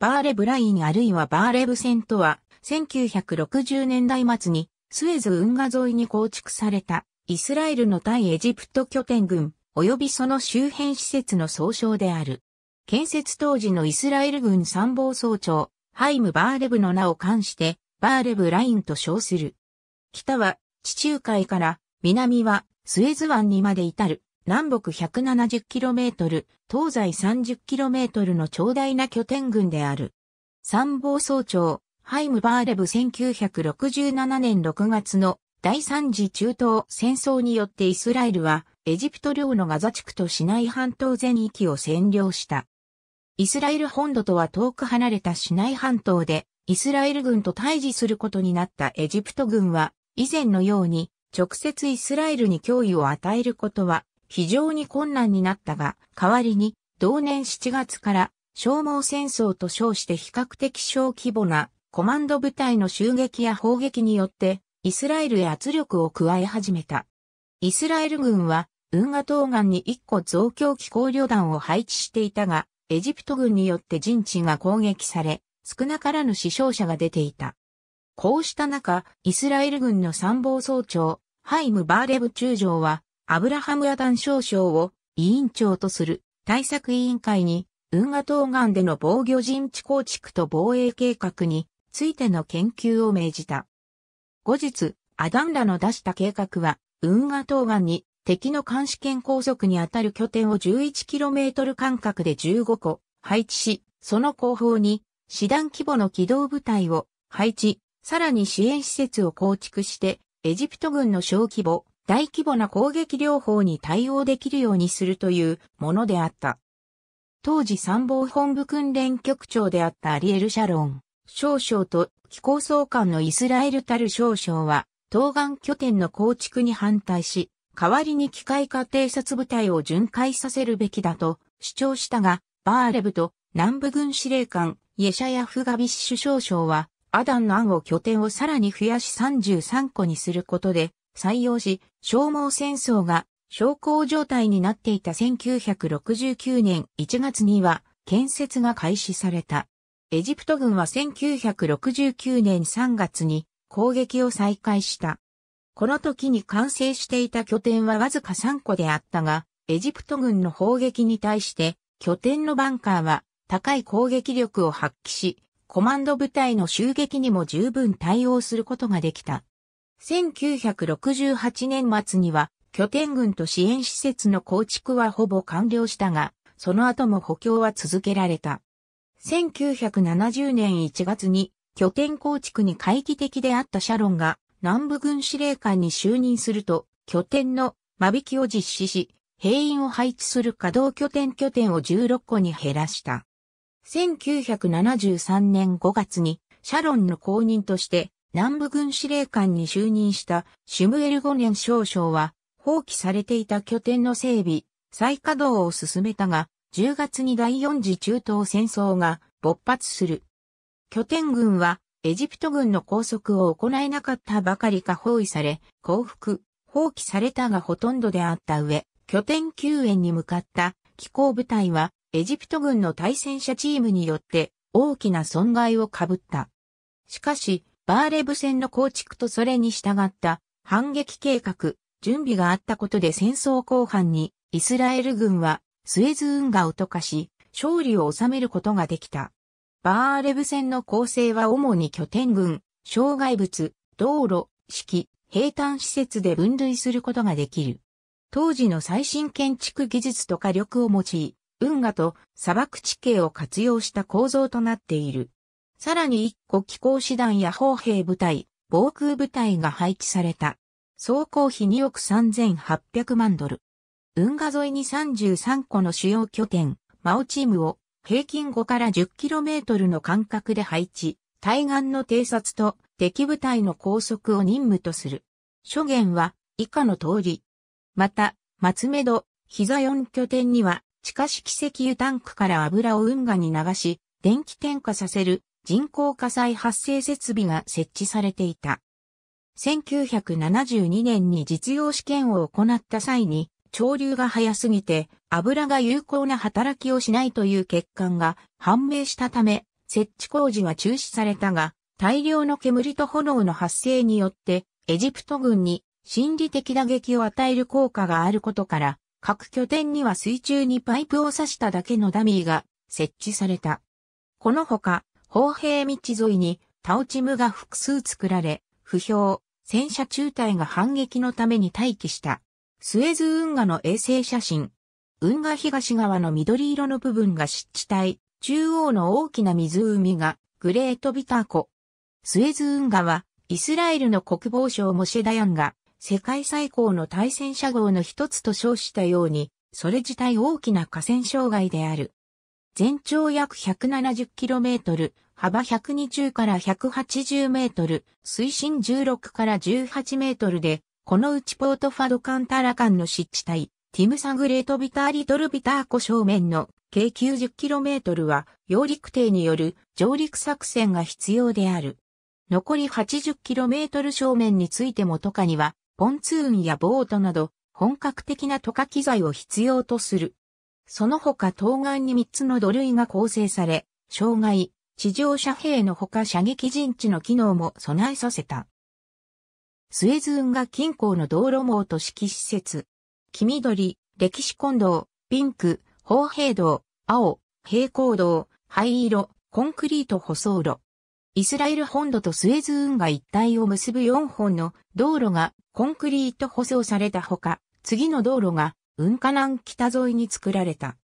バーレブラインあるいはバーレブ線とは、1960年代末にスエズ運河沿いに構築されたイスラエルの対エジプト拠点群及びその周辺施設の総称である。建設当時のイスラエル軍参謀総長、ハイム・バーレブの名を冠して、バーレブラインと称する。北は地中海から南はスエズ湾にまで至る南北 170km、東西 30km の長大な拠点群である。参謀総長、ハイム・バーレブ1967年6月の第三次中東戦争によってイスラエルはエジプト領のガザ地区とシナイ半島全域を占領した。イスラエル本土とは遠く離れたシナイ半島でイスラエル軍と対峙することになったエジプト軍は以前のように直接イスラエルに脅威を与えることは非常に困難になったが、代わりに同年7月から消耗戦争と称して比較的小規模なコマンド部隊の襲撃や砲撃によってイスラエルへ圧力を加え始めた。イスラエル軍は運河東岸に1個増強機構旅団を配置していたが、エジプト軍によって陣地が攻撃され、少なからぬ死傷者が出ていた。こうした中、イスラエル軍の参謀総長、ハイム・バーレブ中将は、アブラハムアダン少将を委員長とする対策委員会に、運河東岸での防御陣地構築と防衛計画についての研究を命じた。後日、アダンらの出した計画は、運河東岸に敵の監視権拘束にあたる拠点を 11km 間隔で15個配置し、その後方に師団規模の機動部隊を配置、さらに支援施設を構築して、エジプト軍の小規模大規模な攻撃療法に対応できるようにするというものであった。当時参謀本部訓練局長であったアリエル・シャロン、少将と機構総監のイスラエル・タル少将は、東岸拠点の構築に反対し、代わりに機械化偵察部隊を巡回させるべきだと主張したが、バーレブと南部軍司令官、イエシャヤフガビッシュ少将は、アダンの案を拠点をさらに増やし33個にすることで、採用し、消耗戦争が小康状態になっていた1969年1月には建設が開始された。エジプト軍は1969年3月に攻撃を再開した。この時に完成していた拠点はわずか3個であったが、エジプト軍の砲撃に対して拠点のバンカーは高い攻撃力を発揮し、コマンド部隊の襲撃にも十分対応することができた。1968年末には拠点群と支援施設の構築はほぼ完了したが、その後も補強は続けられた。1970年1月に拠点構築に回帰的であったシャロンが南部軍司令官に就任すると拠点の間引きを実施し、兵員を配置する稼働拠点拠点を16個に減らした。1973年5月にシャロンの後任として南部軍司令官に就任したシュムエル・ゴネン少将は、放棄されていた拠点の整備、再稼働を進めたが、10月に第4次中東戦争が勃発する。拠点軍はエジプト軍の拘束を行えなかったばかりか包囲され、降伏、放棄されたがほとんどであった上、拠点救援に向かった機構部隊はエジプト軍の対戦車チームによって大きな損害を被った。しかし、バーレブ戦の構築とそれに従った反撃計画、準備があったことで戦争後半にイスラエル軍はスエズ運河を溶かし勝利を収めることができた。バーレブ戦の構成は主に拠点群、障害物、道路、式、平坦施設で分類することができる。当時の最新建築技術と火力を用い、運河と砂漠地形を活用した構造となっている。さらに一個機候師団や砲兵部隊、防空部隊が配置された。総工費2億3800万ドル。運河沿いに33個の主要拠点、マオチームを平均5から 10km の間隔で配置、対岸の偵察と敵部隊の拘束を任務とする。諸言は以下の通り。また、松目戸、膝4拠点には地下式石油タンクから油を運河に流し、電気点火させる人工火災発生設備が設置されていた。1972年に実用試験を行った際に、潮流が早すぎて油が有効な働きをしないという欠陥が判明したため、設置工事は中止されたが、大量の煙と炎の発生によって、エジプト軍に心理的打撃を与える効果があることから、各拠点には水中にパイプを刺しただけのダミーが設置された。このほか、砲兵道沿いにタオチムが複数作られ、不評、戦車中隊が反撃のために待機した。スエズ運河の衛星写真。運河東側の緑色の部分が湿地帯、中央の大きな湖がグレートビター湖。スエズ運河はイスラエルの国防省モシェダヤンが世界最高の対戦車号の一つと称したように、それ自体大きな河川障害である。全長約 170km、幅120から180メートル、水深16から18メートルで、このうちポートファドカンタラカンの湿地帯、ティムサグレートビターリトルビター湖正面の計 90km は、揚陸艇による上陸作戦が必要である。残り 80km 正面についてもトカには、ポンツーンやボートなど、本格的なトカ機材を必要とする。その他東岸に3つの土塁が構成され、障害、地上遮蔽のほか射撃陣地の機能も備えさせた。スエズ運河近郊の道路網と指揮施設。黄緑、歴史混同、ピンク、砲兵道、青、平行道、灰色、コンクリート舗装路。イスラエル本土とスエズ運河一帯を結ぶ4本の道路がコンクリート舗装されたほか、次の道路が雲ナ南北沿いに作られた。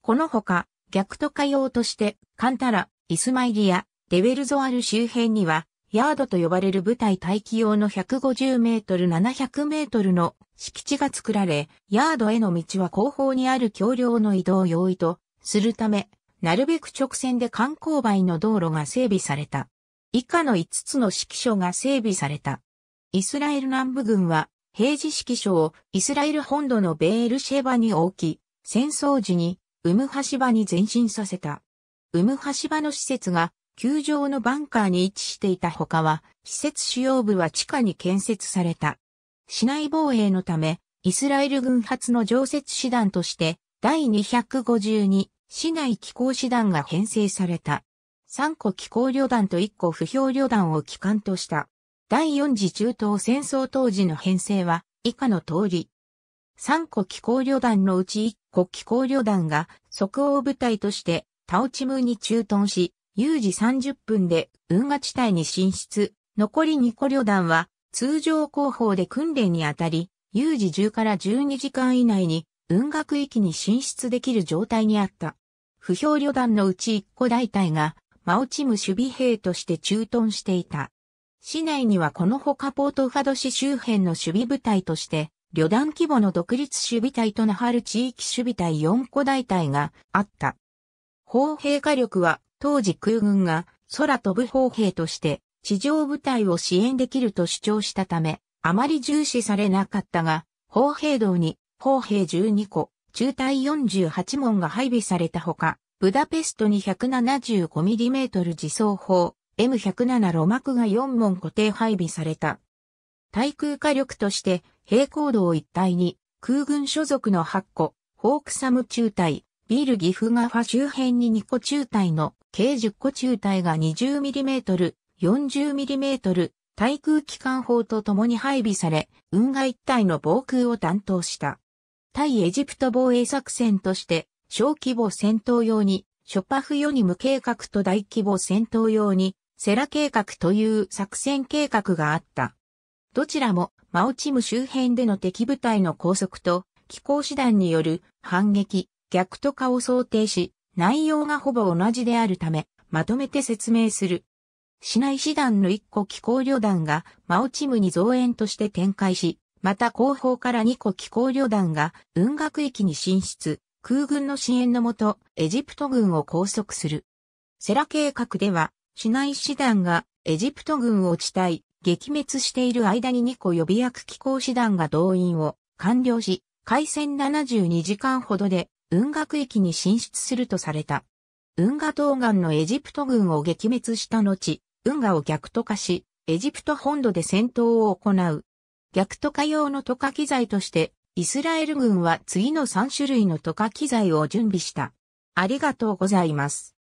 このほか、逆渡下用として、カンタラ、イスマイリア、デベルゾアル周辺には、ヤードと呼ばれる部隊待機用の150メートル700メートルの敷地が作られ、ヤードへの道は後方にある橋梁の移動を容易とするため、なるべく直線で観光梅の道路が整備された。以下の5つの指揮所が整備された。イスラエル南部軍は平時式書をイスラエル本土のベールシェバに置き、戦争時にウムハシバに前進させた。ウムハシバの施設が球場のバンカーに位置していたほかは、施設主要部は地下に建設された。市内防衛のため、イスラエル軍発の常設師団として、第252市内機構師団が編成された。3個機構旅団と1個不評旅団を機関とした。第4次中東戦争当時の編成は以下の通り。3個気候旅団のうち1個気候旅団が即応部隊としてタオチムに駐屯し、有事30分で運河地帯に進出。残り2個旅団は通常工法で訓練にあたり、有事10から12時間以内に運河区域に進出できる状態にあった。不評旅団のうち1個大隊が、マオチム守備兵として駐屯していた。市内にはこのほかポートファド市周辺の守備部隊として、旅団規模の独立守備隊となはる地域守備隊4個大隊があった。砲兵火力は当時空軍が空飛ぶ砲兵として地上部隊を支援できると主張したため、あまり重視されなかったが、砲兵道に砲兵12個、中隊48門が配備されたほか、ブダペストに 175mm 自走砲、M107 路クが4門固定配備された。対空火力として、平行道一帯に、空軍所属の8個、ホークサム中隊、ビール岐阜ガファ周辺に2個中隊の、計10個中隊が 20mm、40mm、対空機関砲と共に配備され、運河一帯の防空を担当した。対エジプト防衛作戦として、小規模戦闘用に、ショパフ4に無計画と大規模戦闘用に、セラ計画という作戦計画があった。どちらもマオチム周辺での敵部隊の拘束と気候手段による反撃、逆と化を想定し、内容がほぼ同じであるため、まとめて説明する。市内師団の1個気候旅団がマオチムに増援として展開し、また後方から2個気候旅団が運河区域に進出、空軍の支援のもと、エジプト軍を拘束する。セラ計画では、市内師団がエジプト軍を地帯、撃滅している間に2個予備役機構師団が動員を完了し、開戦72時間ほどで運河区域に進出するとされた。運河東岸のエジプト軍を撃滅した後、運河を逆渡化し、エジプト本土で戦闘を行う。逆渡化用の渡化機材として、イスラエル軍は次の3種類の渡化機材を準備した。ありがとうございます。